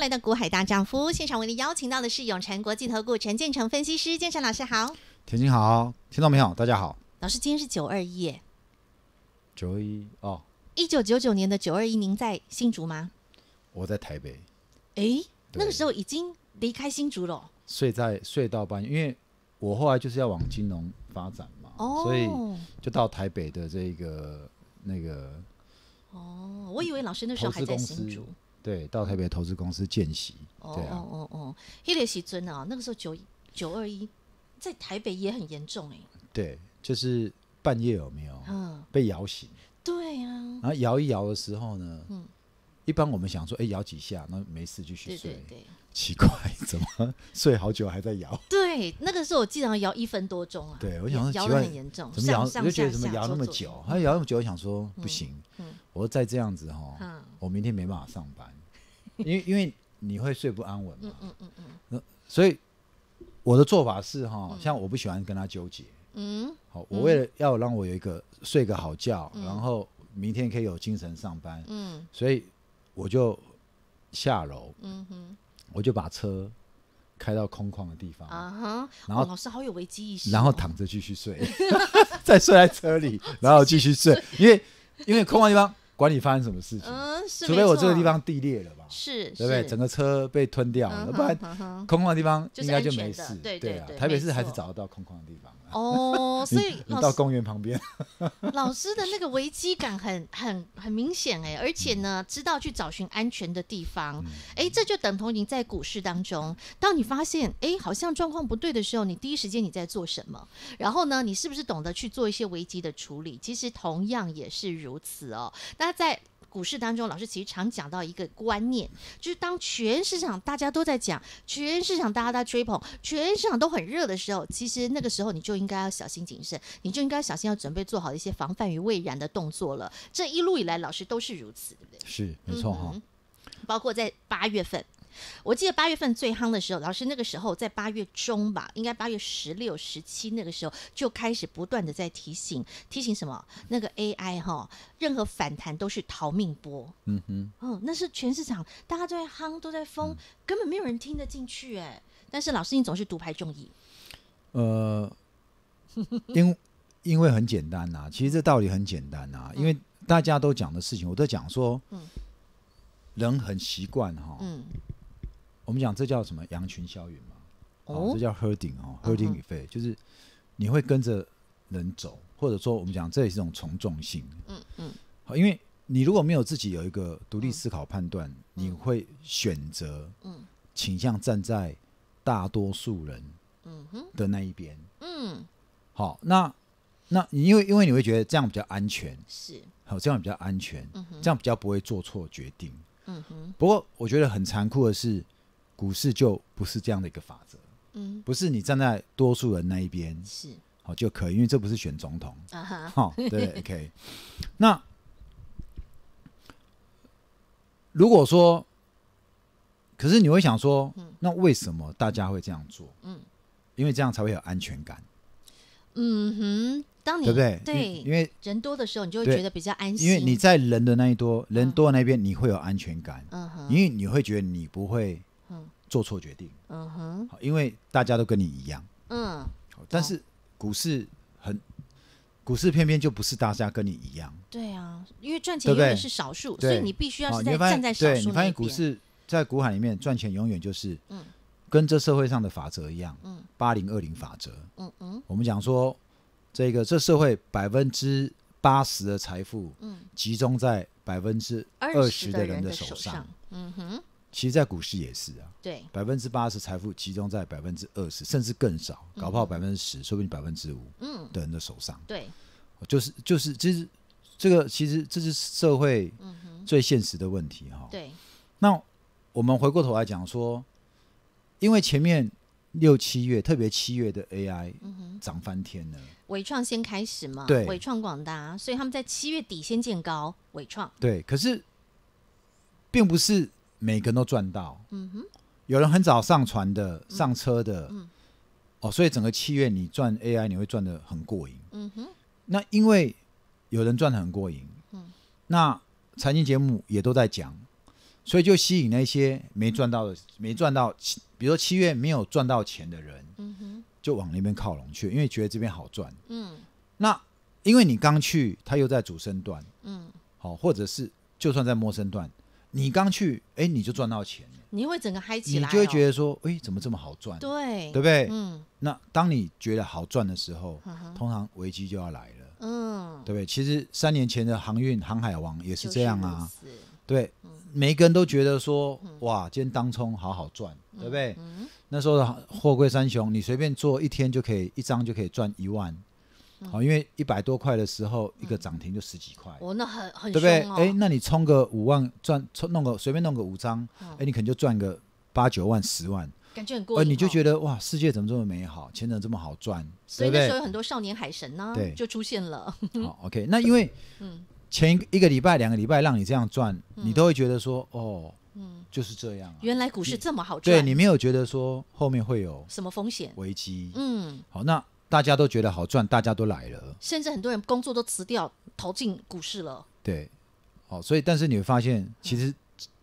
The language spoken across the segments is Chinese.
来到股海大丈夫现场，为您邀请到的是永诚国际投顾陈建成分析师，建成老师好，田静好，听众朋友大家好，老师今天是九二一九二一哦，一九九九年的九二一，您在新竹吗？我在台北，哎，那个时候已经离开新竹了，睡在隧道夜，因为我后来就是要往金融发展嘛，所以就到台北的这个那个，哦，我以为老师那时候还在新竹。对，到台北投资公司见习。哦哦哦哦，黑连西尊啊，那个时候九九二一在台北也很严重哎。对，就是半夜有没有？嗯，被摇醒。对啊。然后摇一摇的时候呢，嗯，一般我们想说，哎，摇几下，那没事继续睡。对对对。奇怪。怎么睡好久还在摇？对，那个时候我记得摇一分多钟啊。对，我想说摇很严重，怎么摇？我就觉得怎么摇那么久？他摇那么久，我想说不行，我说再这样子哈，我明天没办法上班，因为因为你会睡不安稳嘛。嗯嗯嗯嗯。那所以我的做法是哈，像我不喜欢跟他纠结。嗯。好，我为了要让我有一个睡个好觉，然后明天可以有精神上班。嗯。所以我就下楼。嗯哼。我就把车。开到空旷的地方，啊哈，uh 然后老师好有危机意识，然后躺着继续睡，再 睡在车里，然后继续睡，因为因为空旷地方，管你发生什么事情，除非我这个地方地裂了吧，是，对不对？整个车被吞掉了，不然空旷的地方应该就没事，对对对。台北市还是找得到空旷的地方。哦，所以你到公园旁边，老师的那个危机感很很很明显哎，而且呢，知道去找寻安全的地方，哎，这就等同已在股市当中。当你发现哎，好像状况不对的时候，你第一时间你在做什么？然后呢，你是不是懂得去做一些危机的处理？其实同样也是如此哦。那在股市当中，老师其实常讲到一个观念，就是当全市场大家都在讲，全市场大家都在追捧，全市场都很热的时候，其实那个时候你就应该要小心谨慎，你就应该小心要准备做好一些防范于未然的动作了。这一路以来，老师都是如此，对不对？是，没错哈，包括在八月份。我记得八月份最夯的时候，老师那个时候在八月中吧，应该八月十六、十七那个时候就开始不断的在提醒，提醒什么？那个 AI 哈，任何反弹都是逃命波。嗯哼，哦，那是全市场大家都在夯，都在疯，根本没有人听得进去哎。但是老师你总是独排众议。呃，因因为很简单呐，其实这道理很简单呐，因为大家都讲的事情，我都讲说，嗯，人很习惯哈，嗯。我们讲这叫什么羊群效应嘛？哦，这叫 herding 哦，herding 与 fear，就是你会跟着人走，或者说我们讲这也是一种从众性。嗯嗯，好，因为你如果没有自己有一个独立思考判断，你会选择嗯倾向站在大多数人嗯哼的那一边。嗯，好，那那因为因为你会觉得这样比较安全，是好这样比较安全，嗯，这样比较不会做错决定。嗯哼，不过我觉得很残酷的是。股市就不是这样的一个法则，嗯，不是你站在多数人那一边是好就可，以，因为这不是选总统，啊哈，对，OK。那如果说，可是你会想说，嗯，那为什么大家会这样做？嗯，因为这样才会有安全感。嗯哼，当你对不对？对，因为人多的时候，你就会觉得比较安心，因为你在人的那一多人多的那边，你会有安全感。嗯哼，因为你会觉得你不会。做错决定，嗯哼，因为大家都跟你一样，嗯，但是股市很，股市偏偏就不是大家跟你一样，对啊，因为赚钱永远是少数，所以你必须要在站在少数。你发现股市在股海里面赚钱永远就是，嗯，跟这社会上的法则一样，嗯，八零二零法则，嗯嗯，我们讲说这个这社会百分之八十的财富，嗯，集中在百分之二十的人的手上，嗯哼。其实，在股市也是啊，对，百分之八十财富集中在百分之二十，甚至更少，搞不好百分之十，说不定百分之五的人的手上。对，就是就是就是这个，其实这是社会最现实的问题哈。对，那我们回过头来讲说，因为前面六七月，特别七月的 AI 涨翻天了，伟创先开始嘛，对，伟创广达，所以他们在七月底先见高，伟创。对，可是并不是。每个人都赚到，嗯哼，有人很早上船的、上车的，嗯，哦，所以整个七月你赚 AI 你会赚的很过瘾，嗯哼，那因为有人赚的很过瘾，嗯，那财经节目也都在讲，所以就吸引那些没赚到的、没赚到，比如说七月没有赚到钱的人，嗯哼，就往那边靠拢去，因为觉得这边好赚，嗯，那因为你刚去，他又在主升段，嗯，好，或者是就算在陌升段。你刚去，哎，你就赚到钱了，你会整个嗨起来，你就会觉得说，哎，怎么这么好赚？对，对不对？嗯，那当你觉得好赚的时候，通常危机就要来了，嗯，对不对？其实三年前的航运航海王也是这样啊，对，每个人都觉得说，哇，今天当冲好好赚，对不对？那时候货柜三雄，你随便做一天就可以，一张就可以赚一万。好，因为一百多块的时候，一个涨停就十几块。哦，那很很对不对？哎，那你充个五万赚，充弄个随便弄个五张，哎，你可能就赚个八九万、十万。感觉很过瘾。呃，你就觉得哇，世界怎么这么美好，钱怎么这么好赚？所以那时候有很多少年海神呢，就出现了。好，OK，那因为 前一个礼拜、两个礼拜让你这样赚，你都会觉得说，哦，嗯，就是这样。原来股市这么好赚。对，你没有觉得说后面会有什么风险、危机？嗯。好，那。大家都觉得好赚，大家都来了，甚至很多人工作都辞掉，投进股市了。对，哦，所以但是你会发现，其实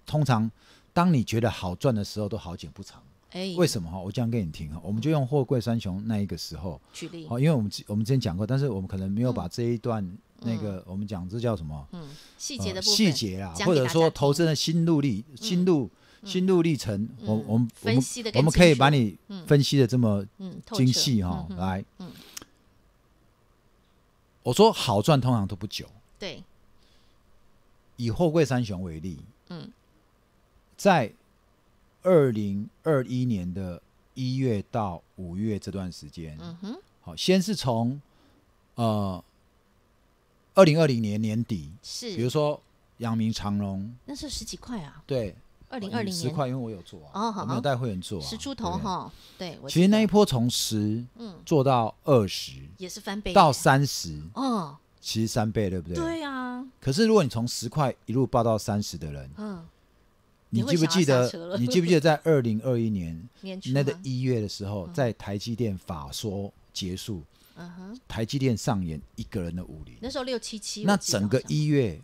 通常当你觉得好赚的时候，都好景不长。哎，为什么哈？我讲给你听哈，我们就用货柜三雄那一个时候举例。好，因为我们我们之前讲过，但是我们可能没有把这一段那个我们讲这叫什么？嗯，细节的部分、细节啊，或者说投资的心路历心路。心路历程，我我们我们可以把你分析的这么精细哈，来，我说好赚通常都不久，对，以货柜三雄为例，嗯，在二零二一年的一月到五月这段时间，嗯哼，好，先是从呃二零二零年年底是，比如说阳明长隆，那是十几块啊，对。二零二零年十块，因为我有做，啊，我没有带会员做啊，十出头哈。对，其实那一波从十嗯做到二十也是翻倍到三十，嗯，其实三倍对不对？对啊。可是如果你从十块一路报到三十的人，嗯，你记不记得？你记不记得在二零二一年那个一月的时候，在台积电法说结束，嗯哼，台积电上演一个人的武林，那时候六七七，那整个一月。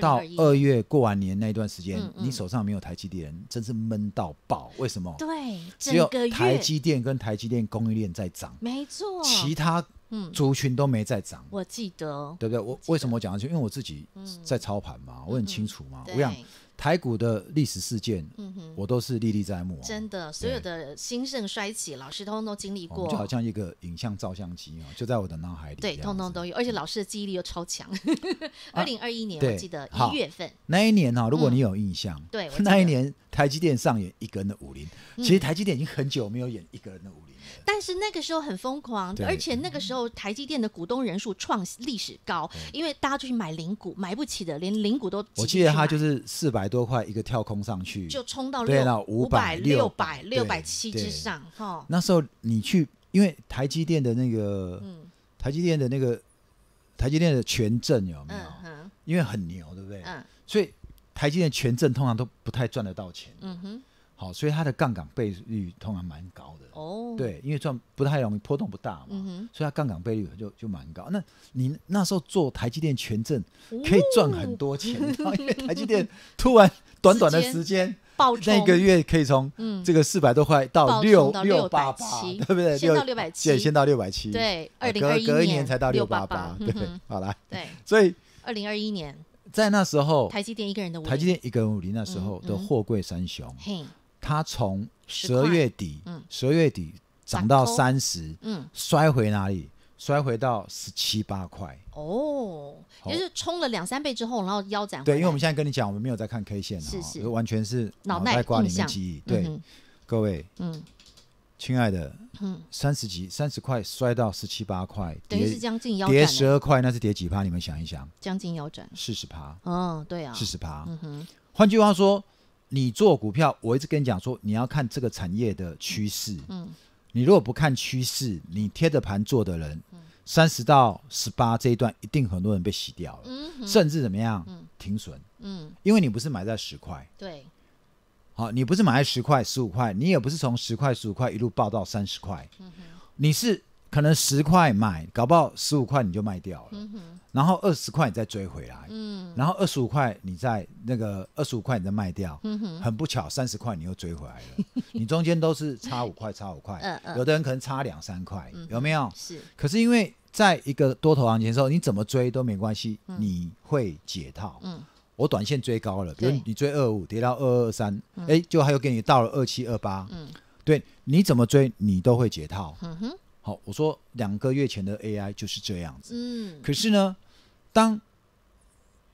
到二月过完年那一段时间，你手上没有台积电，真是闷到爆。为什么？对，只有台积电跟台积电供应链在涨，没错，其他族群都没在涨。我记得，对不对？我为什么讲下去？因为我自己在操盘嘛，我很清楚嘛。我想。台股的历史事件，嗯哼，我都是历历在目。真的，所有的兴盛衰起，老师通通都经历过。就好像一个影像照相机哦，就在我的脑海里。对，通通都有，而且老师的记忆力又超强。二零二一年，我记得一月份那一年哦，如果你有印象，对，那一年台积电上演一个人的武林。其实台积电已经很久没有演一个人的武林。但是那个时候很疯狂，而且那个时候台积电的股东人数创历史高，因为大家就去买零股，买不起的连零股都。我记得它就是四百多块一个跳空上去，就冲到对了五百六百六百七之上哈。那时候你去，因为台积电的那个，台积电的那个，台积电的权证有没有？因为很牛，对不对？嗯，所以台积电权证通常都不太赚得到钱。嗯哼。好，所以它的杠杆倍率通常蛮高的哦。对，因为赚不太容易，波动不大嘛，所以它杠杆倍率就就蛮高。那你那时候做台积电权证可以赚很多钱，因为台积电突然短短的时间，那个月可以从这个四百多块到六六八八，对不对？六六百七，对，先到六百七，对，二零二一年才到六八八，对，好了。对，所以二零二一年在那时候，台积电一个人的台积电一个人五零那时候的货柜三雄，嘿。它从十二月底，十二月底涨到三十，嗯，摔回哪里？摔回到十七八块。哦，也就是冲了两三倍之后，然后腰斩。对，因为我们现在跟你讲，我们没有在看 K 线，是是，完全是脑袋瓜里面记忆。对，各位，嗯，亲爱的，嗯，三十几，三十块摔到十七八块，等于是将近腰，跌十二块，那是跌几趴？你们想一想，将近腰斩，四十趴。嗯，对啊，四十趴。嗯哼，换句话说。你做股票，我一直跟你讲说，你要看这个产业的趋势。嗯，你如果不看趋势，你贴着盘做的人，三十到十八这一段，一定很多人被洗掉了。嗯甚至怎么样？嗯，停损。嗯，因为你不是买在十块。对。好，你不是买在十块、十五块，你也不是从十块、十五块一路爆到三十块。嗯你是。可能十块买，搞不好十五块你就卖掉了，然后二十块再追回来，然后二十五块你再那个二十五块你再卖掉，很不巧三十块你又追回来了，你中间都是差五块差五块，有的人可能差两三块，有没有？是。可是因为在一个多头行情时候，你怎么追都没关系，你会解套。嗯。我短线追高了，比如你追二五跌到二二三，哎，就还有给你到了二七二八，嗯，对，你怎么追你都会解套。嗯好，我说两个月前的 AI 就是这样子。嗯。可是呢，当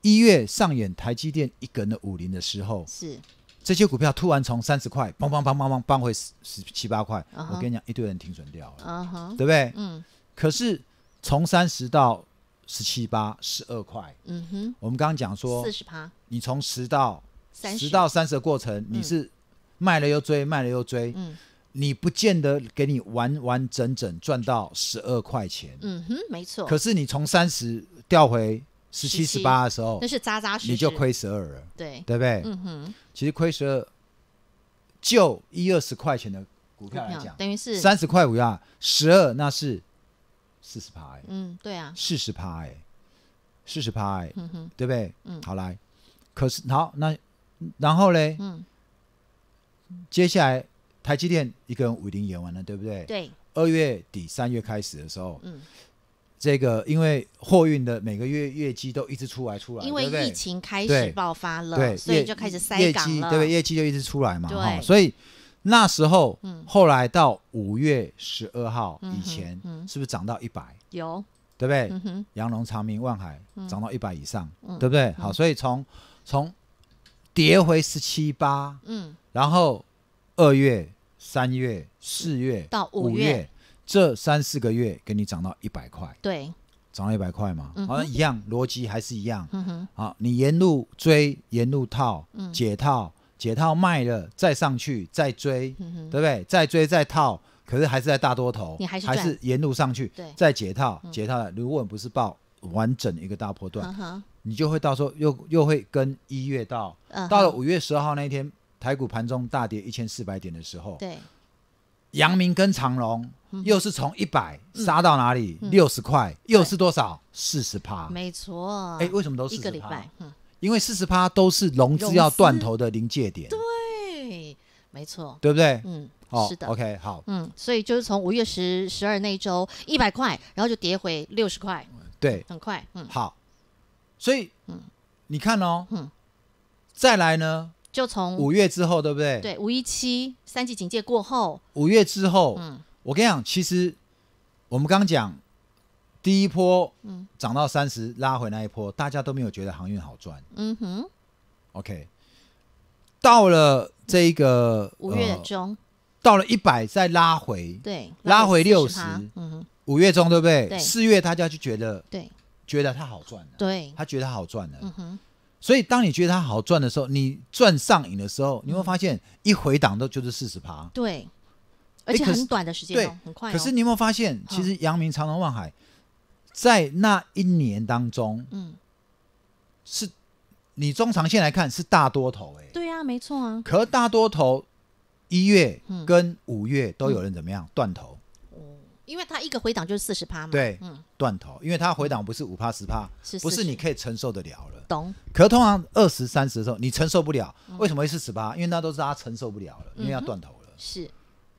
一月上演台积电一根的五零的时候，是这些股票突然从三十块，砰砰砰砰砰，扳回十十七八块。我跟你讲，一堆人停损掉了，啊哈，对不对？嗯。可是从三十到十七八、十二块，嗯哼，我们刚刚讲说，四十趴，你从十到三十到三十的过程，你是卖了又追，卖了又追，嗯。你不见得给你完完整整赚到十二块钱。嗯哼，没错。可是你从三十掉回十七、十八的时候，那是扎扎实实你就亏十二了。对，对不对？嗯哼。其实亏十二，就一二十块钱的股票来讲，等于是三十块五啊，十二那是四十趴嗯，对啊，四十趴哎，四十趴哎，嗯哼，对不对？嗯，好来，可是好那然后呢？嗯，接下来。台积电一人五零演完了，对不对？对。二月底三月开始的时候，嗯，这个因为货运的每个月业绩都一直出来出来，因为疫情开始爆发了，对，所以就开始塞港了，对，业绩就一直出来嘛，哈，所以那时候，嗯，后来到五月十二号以前，嗯，是不是涨到一百？有，对不对？羊哼，长明、万海涨到一百以上，对不对？好，所以从从跌回十七八，嗯，然后。二月、三月、四月到五月，这三四个月给你涨到一百块，对，涨到一百块嘛，好像一样逻辑还是一样。嗯哼，好，你沿路追，沿路套，解套，解套卖了，再上去，再追，对不对？再追再套，可是还是在大多头，你还是还是沿路上去，对，再解套，解套了，如果不是报完整一个大波段，你就会到时候又又会跟一月到到了五月十二号那一天。台股盘中大跌一千四百点的时候，对，阳明跟长荣又是从一百杀到哪里六十块，又是多少四十趴？没错。哎，为什么都是一个礼拜？因为四十趴都是融资要断头的临界点。对，没错，对不对？嗯，是的。OK，好。嗯，所以就是从五月十十二那一周一百块，然后就跌回六十块。对，很快。嗯，好。所以，嗯，你看哦，嗯，再来呢。就从五月之后，对不对？对，五一七三级警戒过后，五月之后，嗯，我跟你讲，其实我们刚讲第一波，嗯，涨到三十拉回那一波，大家都没有觉得航运好赚，嗯哼，OK。到了这一个五月中，到了一百再拉回，对，拉回六十，嗯哼，五月中对不对？四月大家就觉得，对，觉得它好赚了，对，他觉得好赚了，嗯哼。所以，当你觉得它好赚的时候，你赚上瘾的时候，你会发现一回档都就是四十趴。对，而且很短的时间，对，很快。可是你有没有发现，其实阳明长隆望海在那一年当中，嗯，是，你中长线来看是大多头，哎，对啊，没错啊。可大多头一月跟五月都有人怎么样断头？因为它一个回档就是四十趴嘛，对，嗯，断头，因为它回档不是五趴十趴，不是你可以承受得了了。懂。可通常二十三十的时候，你承受不了，为什么会四十趴？因为那都是他承受不了了，因为要断头了。是。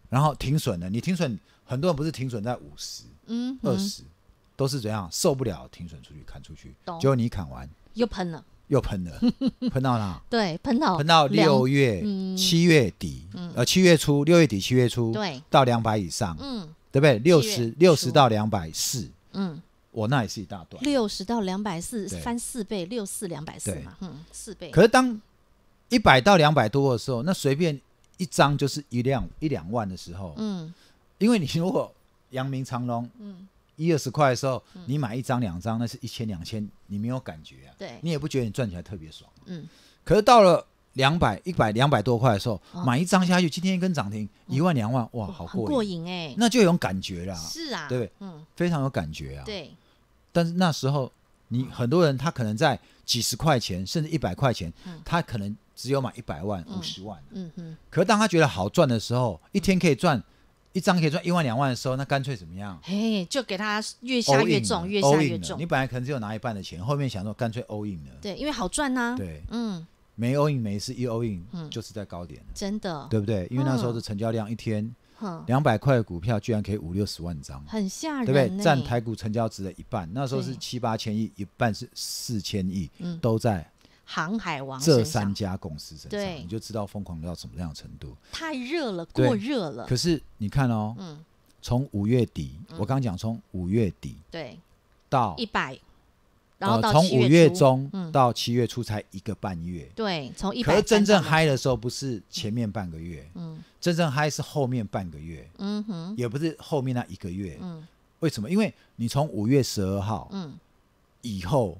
然后停损了，你停损，很多人不是停损在五十、嗯、二十，都是怎样受不了停损出去砍出去，结果你砍完又喷了，又喷了，喷到哪？对，喷到喷到六月七月底，呃，七月初六月底七月初，对，到两百以上，嗯。对不对？六十六十到两百四，嗯，我那也是一大段。六十到两百四，翻四倍，六四两百四嘛，嗯，四倍。可是当一百到两百多的时候，那随便一张就是一两一两万的时候，嗯，因为你如果扬明长隆，嗯，一二十块的时候，你买一张两张，那是一千两千，你没有感觉啊，对，你也不觉得你赚起来特别爽，嗯。可是到了两百一百两百多块的时候，买一张下去，今天一根涨停，一万两万，哇，好过瘾，过瘾哎，那就有感觉啦，是啊，对不对？嗯，非常有感觉啊。对，但是那时候你很多人，他可能在几十块钱，甚至一百块钱，他可能只有买一百万、五十万。嗯嗯。可是当他觉得好赚的时候，一天可以赚一张，可以赚一万两万的时候，那干脆怎么样？嘿，就给他越下越重，越下越重。你本来可能只有拿一半的钱，后面想说干脆 all in 了。对，因为好赚呐。对，嗯。没 i 影没是一欧影，就是在高点，真的，对不对？因为那时候的成交量一天两百块股票，居然可以五六十万张，很吓人，对不对？占台股成交值的一半，那时候是七八千亿，一半是四千亿，都在航海王这三家公司身上，你就知道疯狂到什么样的程度。太热了，过热了。可是你看哦，从五月底，我刚讲从五月底对到一百。呃，从五月中到七月初才一个半月。对，从一。可是真正嗨的时候不是前面半个月，嗯，真正嗨是后面半个月，嗯哼，也不是后面那一个月，嗯，为什么？因为你从五月十二号，嗯，以后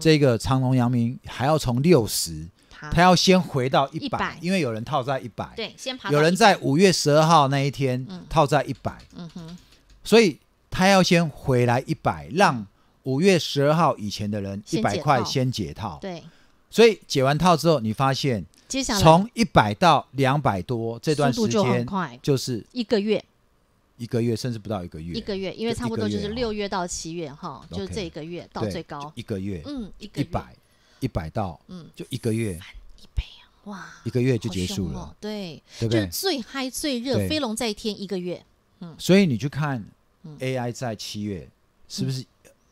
这个长隆、阳明还要从六十，他要先回到一百，因为有人套在一百，对，先爬。有人在五月十二号那一天套在一百，嗯哼，所以他要先回来一百，让。五月十二号以前的人，一百块先解套。对，所以解完套之后，你发现接下来从一百到两百多，这段时间就很快，就是一个月，一个月甚至不到一个月，一个月，因为差不多就是六月到七月哈，就是这一个月到最高一个月，嗯，一个一百一百到嗯，就一个月一百哇，一个月就结束了，对，对不对？最嗨最热飞龙在天一个月，嗯，所以你去看 AI 在七月是不是？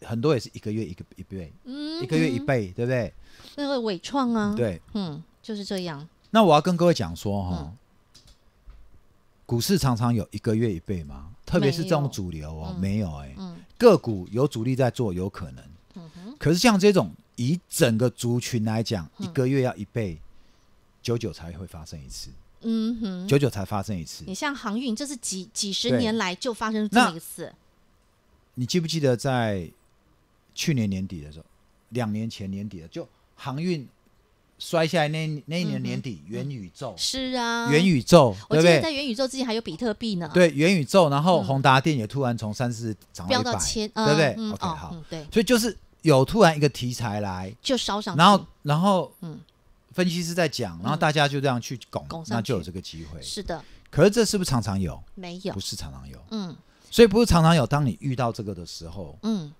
很多也是一个月一个一倍，一个月一倍，对不对？那个伟创啊，对，嗯，就是这样。那我要跟各位讲说哈，股市常常有一个月一倍吗？特别是这种主流哦，没有哎，个股有主力在做，有可能。可是像这种以整个族群来讲，一个月要一倍，九九才会发生一次。嗯哼，九九才发生一次。你像航运，这是几几十年来就发生这么一次。你记不记得在？去年年底的时候，两年前年底的就航运摔下来那那一年年底，元宇宙是啊，元宇宙，对不对？在元宇宙之前还有比特币呢，对，元宇宙，然后宏达电也突然从三四涨到一千，对不对？OK，好，对，所以就是有突然一个题材来就烧上，然后然后嗯，分析师在讲，然后大家就这样去拱，那就有这个机会，是的。可是这是不是常常有？没有，不是常常有，嗯，所以不是常常有。当你遇到这个的时候，嗯。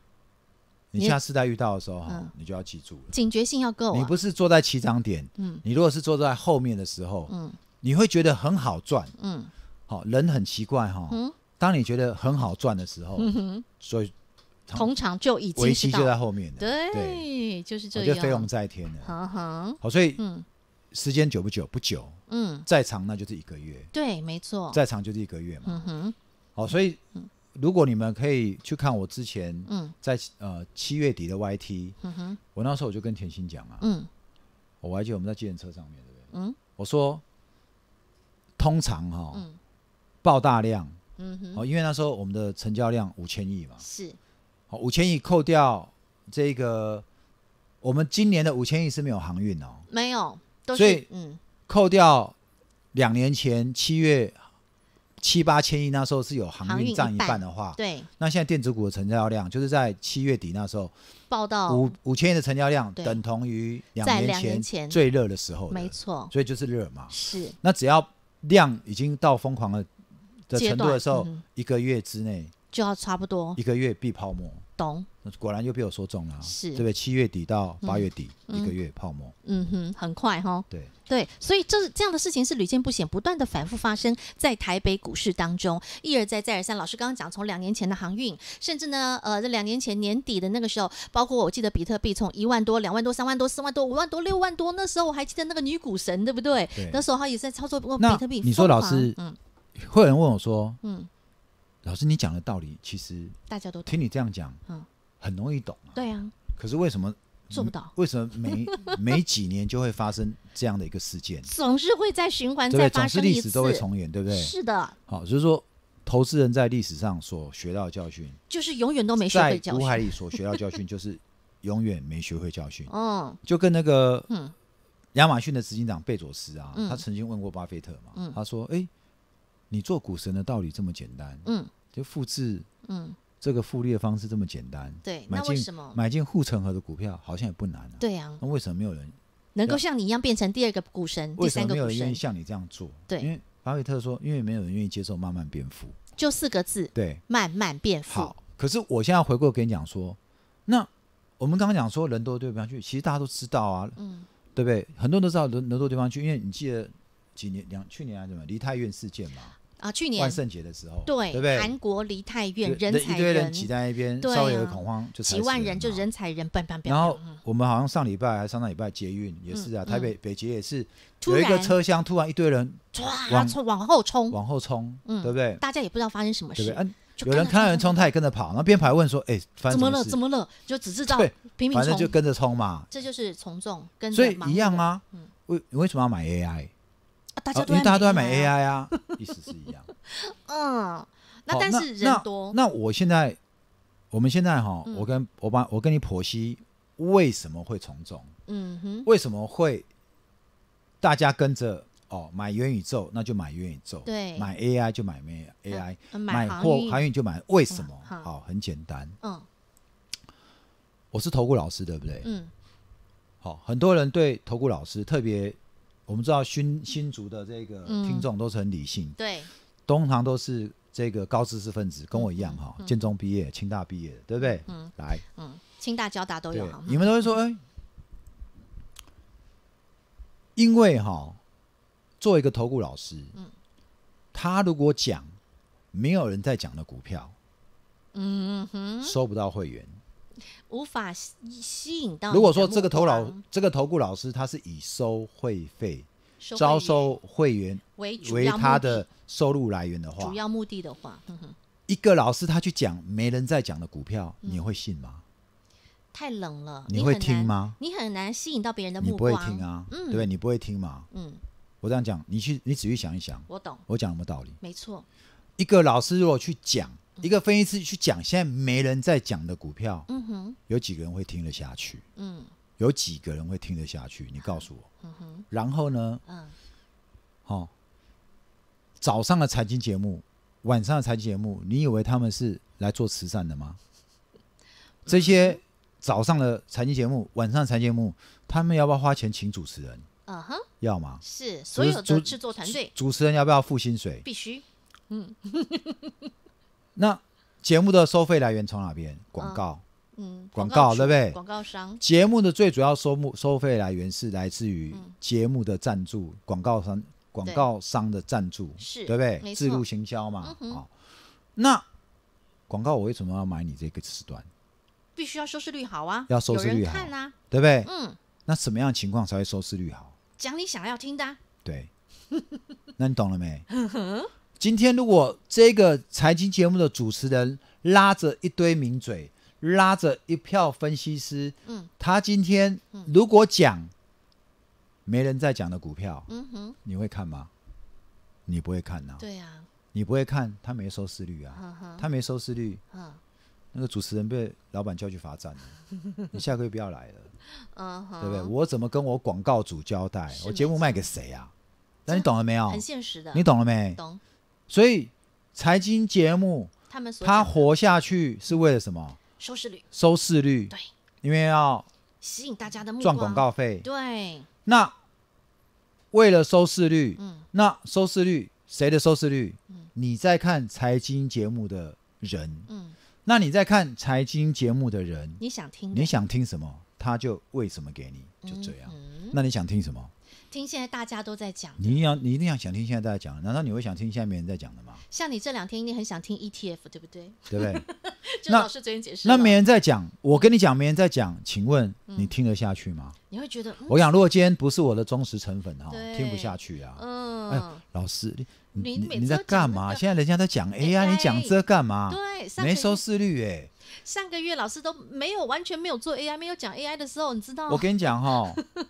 你下次再遇到的时候哈，你就要记住了，警觉性要够。你不是坐在起涨点，嗯，你如果是坐在后面的时候，嗯，你会觉得很好赚，嗯，好，人很奇怪哈，当你觉得很好赚的时候，所以通常就已经是就在后面的，对，就是这样，就飞龙在天的，好，所以时间久不久不久，嗯，再长那就是一个月，对，没错，再长就是一个月嘛，嗯哼，好，所以。如果你们可以去看我之前嗯，在呃七月底的 Y T，我那时候我就跟甜心讲啊，嗯，我还记得我们在健身车上面，对不对？我说通常哈，报大量，嗯哦，因为那时候我们的成交量五千亿嘛，是，哦五千亿扣掉这个，我们今年的五千亿是没有航运哦，没有，所以嗯，扣掉两年前七月。七八千亿那时候是有航运占一半的话，对。那现在电子股的成交量，就是在七月底那时候报道五五千亿的成交量，等同于两年前最热的时候，没错。所以就是热嘛。是。那只要量已经到疯狂的的程度的时候，一个月之内就要差不多一个月必泡沫。懂。果然又被我说中了，是，对不对？七月底到八月底，一个月泡沫，嗯哼，很快哈。对对，所以这这样的事情是屡见不鲜，不断的反复发生在台北股市当中，一而再，再而三。老师刚刚讲，从两年前的航运，甚至呢，呃，这两年前年底的那个时候，包括我记得比特币从一万多、两万多、三万多、四万多、五万多、六万多，那时候我还记得那个女股神，对不对？那时候他也在操作过比特币，你说老师，嗯，会有人问我说，嗯，老师，你讲的道理其实大家都听你这样讲，嗯。很容易懂啊，对啊。可是为什么做不到？为什么每每 几年就会发生这样的一个事件？总是会在循环再发生总是历史都会重演，对不对？是的。好，就是说，投资人在历史上所学到教训，就是永远都没学会教训。在股海里所学到教训，就是永远没学会教训。嗯，就跟那个嗯，亚马逊的执行长贝佐斯啊，他曾经问过巴菲特嘛，他说：“哎，你做股神的道理这么简单，嗯，就复制，嗯。”这个复利的方式这么简单，对，那为什么买进护城河的股票好像也不难呢？对啊，那为什么没有人能够像你一样变成第二个股神？第三个股神？为什么没有人愿意像你这样做？对，因为巴菲特说，因为没有人愿意接受慢慢变富，就四个字，对，慢慢变富。好，可是我现在回过跟你讲说，那我们刚刚讲说人多对不上去，其实大家都知道啊，嗯，对不对？很多人都知道人人多地不去，因为你记得几年两去年还是什么黎太院事件嘛？啊，去年万圣节的时候，对对？韩国离太远，人才人一堆人挤在那边，稍微有恐慌就几万人就人才人，然后我们好像上礼拜还是上礼拜，捷运也是啊，台北北捷也是，有一个车厢突然一堆人往冲往后冲往后冲，对不对？大家也不知道发生什么事，有人看到人冲，他也跟着跑，然后编排问说，哎，怎么了？怎么了？就只知道对，反正就跟着冲嘛，这就是从众，所以一样啊。为为什么要买 AI？因为大家都在买 AI 啊，意思是一样。嗯，那但是人多。那我现在，我们现在哈，我跟我爸，我跟你婆媳，为什么会从众？嗯哼，为什么会大家跟着哦买元宇宙，那就买元宇宙；对，买 AI 就买 AI，买货航运就买。为什么？好，很简单。嗯，我是投顾老师，对不对？嗯。好，很多人对投顾老师特别。我们知道新新竹的这个听众都是很理性，对，通常都是这个高知识分子，跟我一样哈，建中毕业、清大毕业的，对不对？嗯，来，嗯，清大、交大都有，你们都会说，哎，因为哈，做一个投顾老师，嗯，他如果讲没有人在讲的股票，嗯哼，收不到会员。无法吸吸引到。如果说这个投老这个投顾老师，他是以收会费、招收会员为主他的收入来源的话，主要目的的话，一个老师他去讲没人在讲的股票，你会信吗？太冷了，你会听吗？你很难吸引到别人的。你不会听啊，嗯，对不对？你不会听嘛，嗯。我这样讲，你去你仔细想一想，我懂，我讲什么道理？没错，一个老师如果去讲。一个分析师去讲，现在没人在讲的股票，嗯哼，有几个人会听得下去？嗯，有几个人会听得下去？你告诉我。嗯哼。然后呢？嗯。好。早上的财经节目，晚上的财经节目，你以为他们是来做慈善的吗？这些早上的财经节目、晚上的财经节目，他们要不要花钱请主持人？嗯哼，要吗？是所有主制作团队主持人要不要付薪水？必须。嗯。那节目的收费来源从哪边？广告，嗯，广告对不对？广告商。节目的最主要收目收费来源是来自于节目的赞助，广告商广告商的赞助，是对不对？自路行销嘛，啊。那广告我为什么要买你这个时段？必须要收视率好啊，要收视率好啊，对不对？嗯。那什么样的情况才会收视率好？讲你想要听的。对。那你懂了没？今天如果这个财经节目的主持人拉着一堆名嘴，拉着一票分析师，嗯，他今天如果讲没人在讲的股票，嗯哼，你会看吗？你不会看呐。对呀，你不会看，他没收视率啊，他没收视率，那个主持人被老板叫去罚站了，你下个月不要来了，嗯对不对？我怎么跟我广告主交代？我节目卖给谁啊？那你懂了没有？很现实的，你懂了没？懂。所以，财经节目，他们他活下去是为了什么？收视率，收视率，对，因为要吸引大家的赚广告费，对。那为了收视率，嗯，那收视率谁的收视率？嗯，你在看财经节目的人，嗯，那你在看财经节目的人，你想听，你想听什么，他就为什么给你，就这样。那你想听什么？听，现在大家都在讲。你一定要，你一定要想听现在大家讲。难道你会想听在没人在讲的吗？像你这两天一定很想听 ETF，对不对？对不对？就老师昨天解释，那没人在讲。我跟你讲，没人在讲，请问你听得下去吗？你会觉得？我想，如果今天不是我的忠实成粉哈，听不下去啊。嗯。哎，老师，你你在干嘛？现在人家在讲 AI，你讲这干嘛？对，没收视率哎。上个月老师都没有，完全没有做 AI，没有讲 AI 的时候，你知道？我跟你讲哈。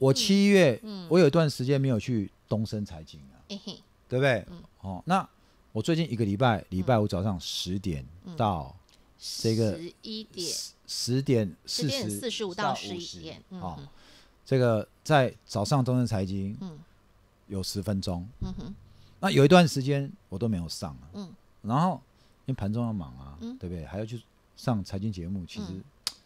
我七月，我有一段时间没有去东升财经了，对不对？哦，那我最近一个礼拜，礼拜五早上十点到这个十一点，十点四十，四十五到十一点，哦，这个在早上东升财经有十分钟，那有一段时间我都没有上嗯，然后因为盘中要忙啊，对不对？还要去上财经节目，其实。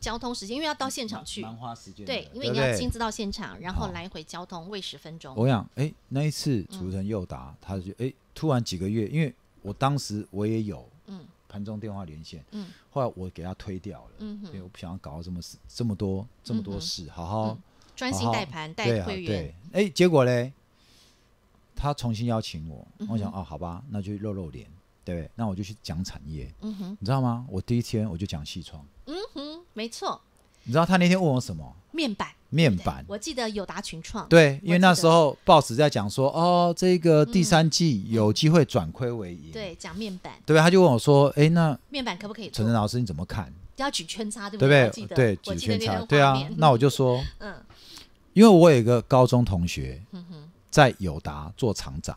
交通时间，因为要到现场去，蛮花时间。对，因为你要亲自到现场，然后来回交通，喂十分钟。我想，哎，那一次主持人又打，他就哎，突然几个月，因为我当时我也有，嗯，盘中电话连线，嗯，后来我给他推掉了，嗯哼，我不想要搞到这么事，这么多这么多事，好好专心带盘带会员，对，哎，结果嘞，他重新邀请我，我想哦，好吧，那就露露脸，对，那我就去讲产业，嗯哼，你知道吗？我第一天我就讲西窗，嗯哼。没错，你知道他那天问我什么？面板，面板，我记得友达群创，对，因为那时候报纸在讲说，哦，这个第三季有机会转亏为盈，对，讲面板，对他就问我说，哎，那面板可不可以？陈晨老师你怎么看？要举圈叉，对不对？对，举圈叉，对啊。那我就说，嗯，因为我有一个高中同学在友达做厂长。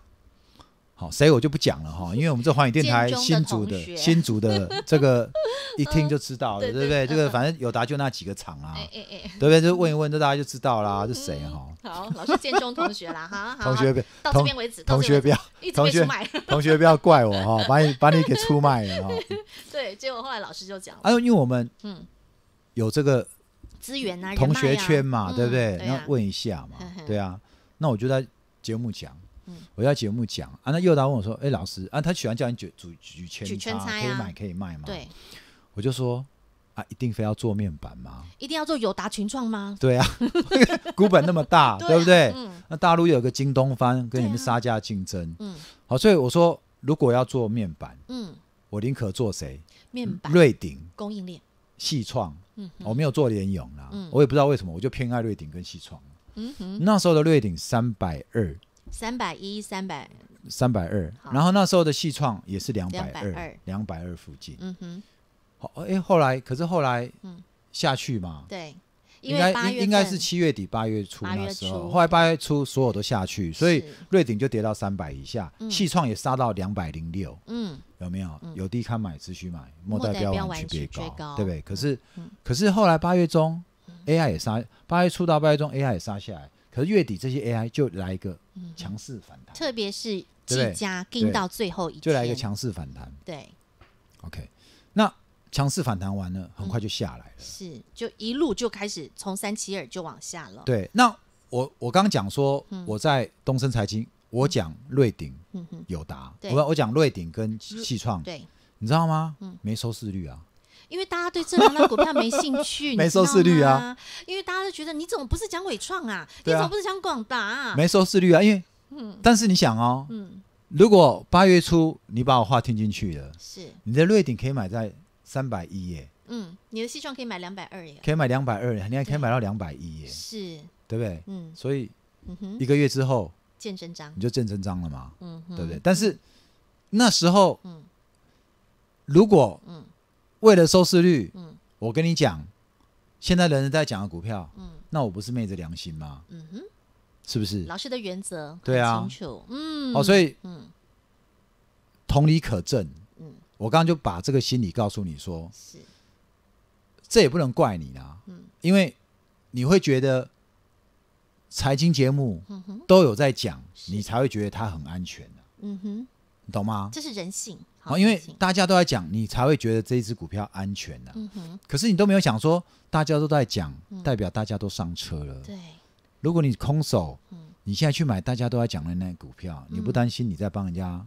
好，谁我就不讲了哈，因为我们这寰宇电台新竹的新竹的 这个一听就知道，了，对不对？这个反正友达就那几个厂啊，对不对？就问一问，这大家就知道啦，是谁哈？好，老师建中同学啦，哈，同学到这边为止，同学不要，同学同学不要怪我哈，把你把你给出卖了哈。对，结果后来老师就讲，哎呦，因为我们嗯有这个资源啊，同学圈嘛，对不对？那问一下嘛，对啊，那我就在节目讲。我在节目讲啊，那又达问我说：“哎，老师啊，他喜欢叫你举举举全叉，可以买可以卖吗？”对，我就说啊，一定非要做面板吗？一定要做友达群创吗？对啊，股 本那么大，对不对？那大陆有个京东方跟你们杀价竞争，嗯。好，所以我说，如果要做面板，嗯，我宁可做谁？面板？瑞鼎供应链？系创？嗯，我没有做联咏啦，我也不知道为什么，我就偏爱瑞鼎跟系创。嗯哼。那时候的瑞鼎三百二。三百一，三百，三百二。然后那时候的戏创也是两百二，两百二附近。嗯哼。好，哎，后来可是后来，嗯，下去嘛。对。应该应应该是七月底八月初那时候，后来八月初所有都下去，所以瑞鼎就跌到三百以下，戏创也杀到两百零六。嗯。有没有？有低看买，只需买，莫代表我们区别高，对不对？可是，可是后来八月中，AI 也杀，八月初到八月中，AI 也杀下来。可是月底这些 AI 就来一个。强势反弹，特别是绩家盯到最后一天，就来一个强势反弹。对，OK，那强势反弹完了，很快就下来了。是，就一路就开始从三七二就往下了。对，那我我刚讲说，我在东升财经，我讲瑞鼎，嗯答，达，我我讲瑞鼎跟气创，对，你知道吗？没收视率啊。因为大家对这种那股票没兴趣，没收视率啊！因为大家都觉得你怎么不是讲伟创啊？你怎么不是讲广达啊？没收视率啊！因为，嗯，但是你想哦，嗯，如果八月初你把我话听进去了，是你的瑞鼎可以买在三百一耶，嗯，你的西装可以买两百二耶，可以买两百二，你还可以买到两百一耶，是，对不对？嗯，所以，一个月之后见真章，你就见真章了嘛，嗯对不对？但是那时候，嗯，如果，嗯。为了收视率，嗯，我跟你讲，现在人人在讲的股票，嗯，那我不是昧着良心吗？嗯哼，是不是？老师的原则，对啊，清楚，嗯，哦，所以，嗯，同理可证，嗯，我刚刚就把这个心理告诉你说，是，这也不能怪你啦，嗯，因为你会觉得财经节目，都有在讲，你才会觉得它很安全嗯哼，你懂吗？这是人性。哦，因为大家都在讲，你才会觉得这一只股票安全呐。可是你都没有想说，大家都在讲，代表大家都上车了。对，如果你空手，你现在去买大家都在讲的那股票，你不担心你在帮人家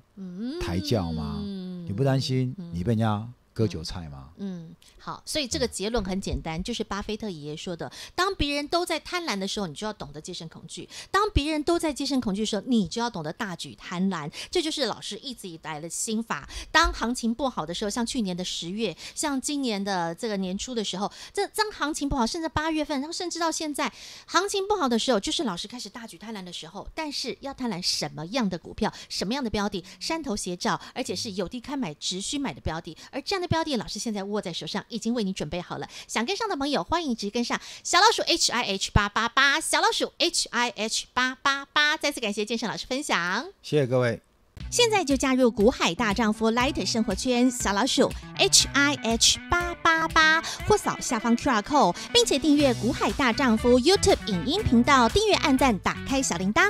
抬轿吗？你不担心你被人家割韭菜吗？嗯，好，所以这个结论很简单，就是巴菲特爷爷说的：当别人都在贪婪的时候，你就要懂得戒慎恐惧；当别人都在戒慎恐惧的时候，你就要懂得大举贪婪。这就是老师一直以来的心法。当行情不好的时候，像去年的十月，像今年的这个年初的时候，这当行情不好，甚至八月份，然后甚至到现在行情不好的时候，就是老师开始大举贪婪的时候。但是要贪婪什么样的股票，什么样的标的？山头斜照，而且是有地开买，只需买的标的，而这样。的标的老师现在握在手上，已经为你准备好了。想跟上的朋友，欢迎直接跟上。小老鼠 H I H 八八八，小老鼠 H I H 八八八。再次感谢健身老师分享，谢谢各位。现在就加入“股海大丈夫 ”light 生活圈，小老鼠 h i h 八八八，或扫下方 QR code，并且订阅“股海大丈夫 ”YouTube 影音频道，订阅、按赞、打开小铃铛。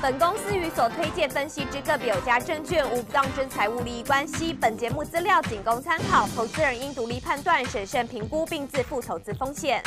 本公司与所推荐分析之个别有价证券无不当之财务利益关系。本节目资料仅供参考，投资人应独立判断、审慎评估并自负投资风险。